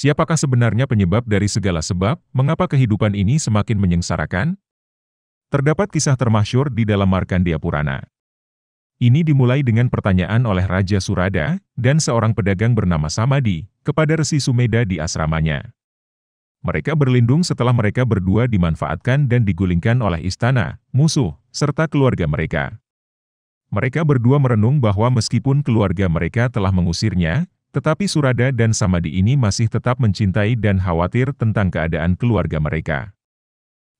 Siapakah sebenarnya penyebab dari segala sebab, mengapa kehidupan ini semakin menyengsarakan? Terdapat kisah termasyur di dalam Markandia Purana. Ini dimulai dengan pertanyaan oleh Raja Surada dan seorang pedagang bernama Samadi kepada Resi Sumeda di asramanya. Mereka berlindung setelah mereka berdua dimanfaatkan dan digulingkan oleh istana, musuh, serta keluarga mereka. Mereka berdua merenung bahwa meskipun keluarga mereka telah mengusirnya, tetapi Surada dan Samadi ini masih tetap mencintai dan khawatir tentang keadaan keluarga mereka.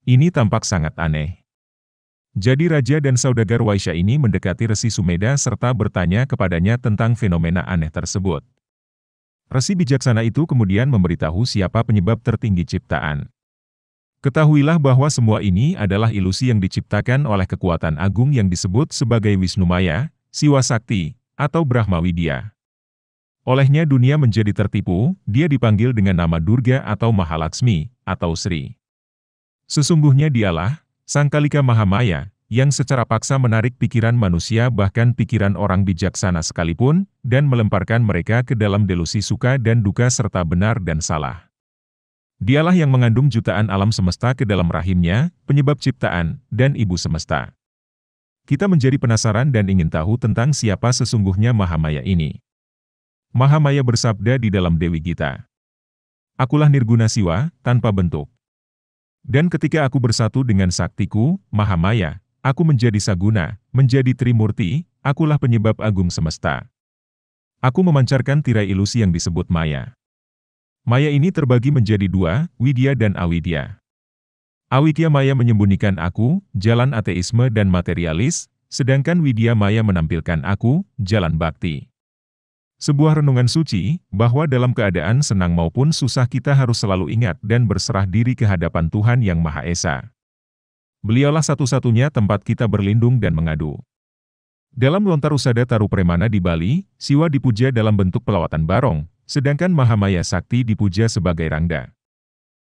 Ini tampak sangat aneh. Jadi Raja dan Saudagar Waisya ini mendekati Resi Sumeda serta bertanya kepadanya tentang fenomena aneh tersebut. Resi bijaksana itu kemudian memberitahu siapa penyebab tertinggi ciptaan. Ketahuilah bahwa semua ini adalah ilusi yang diciptakan oleh kekuatan agung yang disebut sebagai Wisnumaya, Siwa Sakti, atau Brahma Widya. Olehnya dunia menjadi tertipu, dia dipanggil dengan nama Durga atau Mahalaksmi, atau Sri. Sesungguhnya dialah, Sang Kalika Mahamaya, yang secara paksa menarik pikiran manusia bahkan pikiran orang bijaksana sekalipun, dan melemparkan mereka ke dalam delusi suka dan duka serta benar dan salah. Dialah yang mengandung jutaan alam semesta ke dalam rahimnya, penyebab ciptaan, dan ibu semesta. Kita menjadi penasaran dan ingin tahu tentang siapa sesungguhnya Mahamaya ini. Mahamaya bersabda di dalam Dewi Gita. Akulah Nirguna Siwa, tanpa bentuk. Dan ketika aku bersatu dengan saktiku, Mahamaya, aku menjadi saguna, menjadi Trimurti, akulah penyebab agung semesta. Aku memancarkan tirai ilusi yang disebut Maya. Maya ini terbagi menjadi dua, Widya dan Awidya. Awidya Maya menyembunyikan aku, jalan ateisme dan materialis, sedangkan Widya Maya menampilkan aku, jalan bakti. Sebuah renungan suci, bahwa dalam keadaan senang maupun susah kita harus selalu ingat dan berserah diri ke hadapan Tuhan Yang Maha Esa. Beliaulah satu-satunya tempat kita berlindung dan mengadu. Dalam lontar usada Taru Premana di Bali, Siwa dipuja dalam bentuk pelawatan barong, sedangkan Mahamaya Sakti dipuja sebagai rangda.